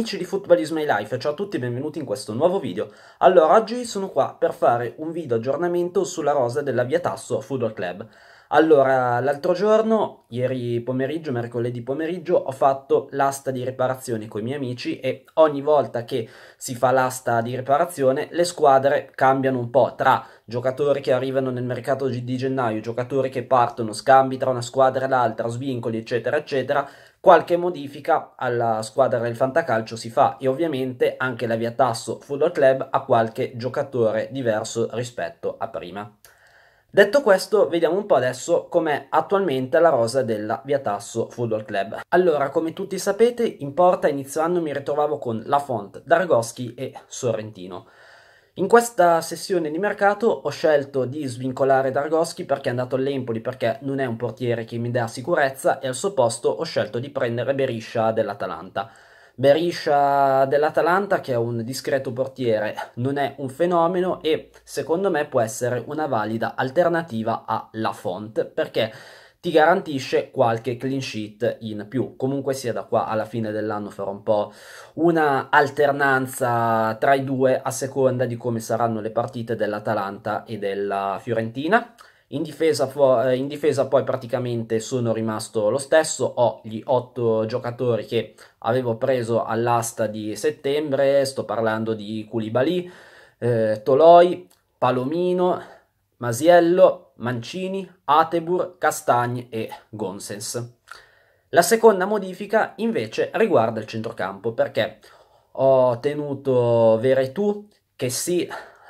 Amici di Football is My Life, ciao a tutti e benvenuti in questo nuovo video. Allora, oggi sono qua per fare un video aggiornamento sulla rosa della Via Tasso Football Club. Allora, l'altro giorno, ieri pomeriggio, mercoledì pomeriggio, ho fatto l'asta di riparazione con i miei amici e ogni volta che si fa l'asta di riparazione le squadre cambiano un po' tra giocatori che arrivano nel mercato di gennaio, giocatori che partono, scambi tra una squadra e l'altra, svincoli, eccetera, eccetera. Qualche modifica alla squadra del fantacalcio si fa e ovviamente anche la Via Tasso Football Club ha qualche giocatore diverso rispetto a prima. Detto questo, vediamo un po' adesso com'è attualmente la rosa della Via Tasso Football Club. Allora, come tutti sapete, in porta iniziando mi ritrovavo con Lafont, Dargoschi e Sorrentino. In questa sessione di mercato ho scelto di svincolare Dargoschi perché è andato all'Empoli, perché non è un portiere che mi dà sicurezza e al suo posto ho scelto di prendere Beriscia dell'Atalanta. Berisha dell'Atalanta che è un discreto portiere non è un fenomeno e secondo me può essere una valida alternativa a La Font perché ti garantisce qualche clean sheet in più. Comunque sia da qua alla fine dell'anno farò un po' una alternanza tra i due a seconda di come saranno le partite dell'Atalanta e della Fiorentina. In difesa, eh, in difesa, poi praticamente sono rimasto lo stesso, ho gli otto giocatori che avevo preso all'asta di settembre, sto parlando di Culibali, eh, Toloi, Palomino, Masiello, Mancini, Atebur, Castagni e Gonsens. La seconda modifica invece riguarda il centrocampo perché ho tenuto Veretù, Chessy,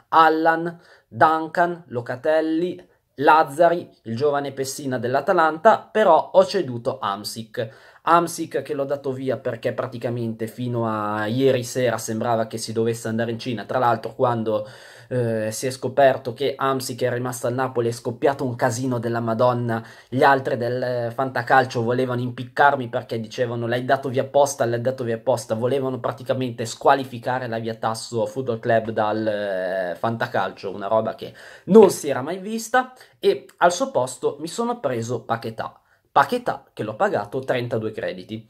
Allan, Duncan, Locatelli, Lazzari, il giovane Pessina dell'Atalanta, però ho ceduto Amsic. Amsic che l'ho dato via perché praticamente fino a ieri sera sembrava che si dovesse andare in Cina. Tra l'altro, quando eh, si è scoperto che Amsic è rimasto a Napoli è scoppiato un casino della Madonna. Gli altri del eh, fantacalcio volevano impiccarmi perché dicevano l'hai dato via apposta, l'hai dato via apposta. Volevano praticamente squalificare la via Tasso Football Club dal eh, fantacalcio, una roba che non si era mai vista. E al suo posto mi sono preso Paquetà Paquetà, che l'ho pagato, 32 crediti.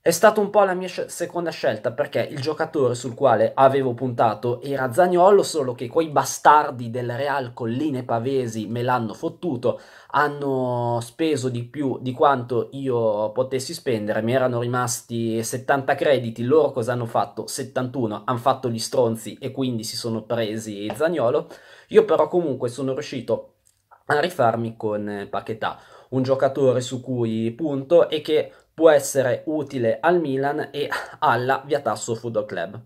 È stata un po' la mia sc- seconda scelta perché il giocatore sul quale avevo puntato era Zagnolo, solo che quei bastardi del Real Colline Pavesi me l'hanno fottuto, hanno speso di più di quanto io potessi spendere, mi erano rimasti 70 crediti, loro cosa hanno fatto? 71, hanno fatto gli stronzi e quindi si sono presi Zagnolo. Io però comunque sono riuscito a rifarmi con Paquetà un giocatore su cui punto e che può essere utile al Milan e alla Viatasso Football Club.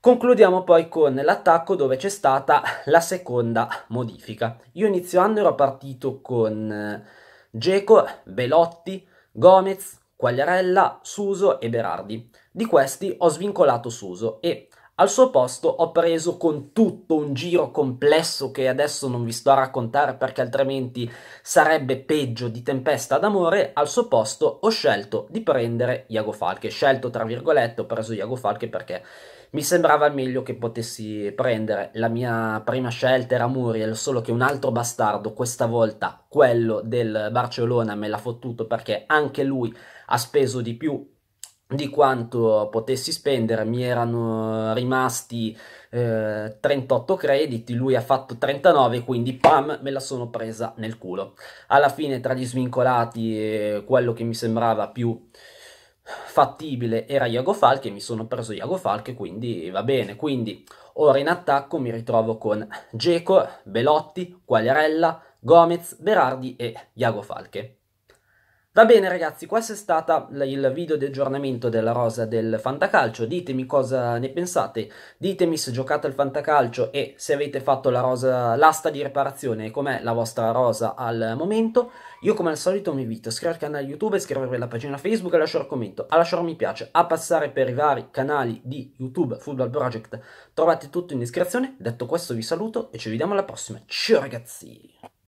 Concludiamo poi con l'attacco dove c'è stata la seconda modifica. Io inizio anno ero partito con Geco, eh, Belotti, Gomez, Quagliarella, Suso e Berardi. Di questi ho svincolato Suso e al suo posto ho preso con tutto un giro complesso che adesso non vi sto a raccontare perché altrimenti sarebbe peggio di Tempesta d'amore, al suo posto ho scelto di prendere Iago Falche, scelto tra virgolette ho preso Iago Falche perché mi sembrava meglio che potessi prendere. La mia prima scelta era Muriel, solo che un altro bastardo, questa volta quello del Barcellona, me l'ha fottuto perché anche lui ha speso di più di quanto potessi spendere, mi erano rimasti eh, 38 crediti, lui ha fatto 39, quindi pam, me la sono presa nel culo. Alla fine tra gli svincolati quello che mi sembrava più fattibile era Iago Falk e mi sono preso Iago Falk, quindi va bene. Quindi ora in attacco mi ritrovo con Geco, Belotti, Quagliarella, Gomez, Berardi e Iago Falche. Va bene ragazzi, questo è stato il video di aggiornamento della rosa del Fantacalcio, ditemi cosa ne pensate, ditemi se giocate al Fantacalcio e se avete fatto l'asta di riparazione e com'è la vostra rosa al momento. Io come al solito mi invito a iscrivervi al canale YouTube, iscrivervi alla pagina Facebook, a lasciare un commento, a lasciare un mi piace, a passare per i vari canali di YouTube Football Project, trovate tutto in descrizione. Detto questo vi saluto e ci vediamo alla prossima, ciao ragazzi!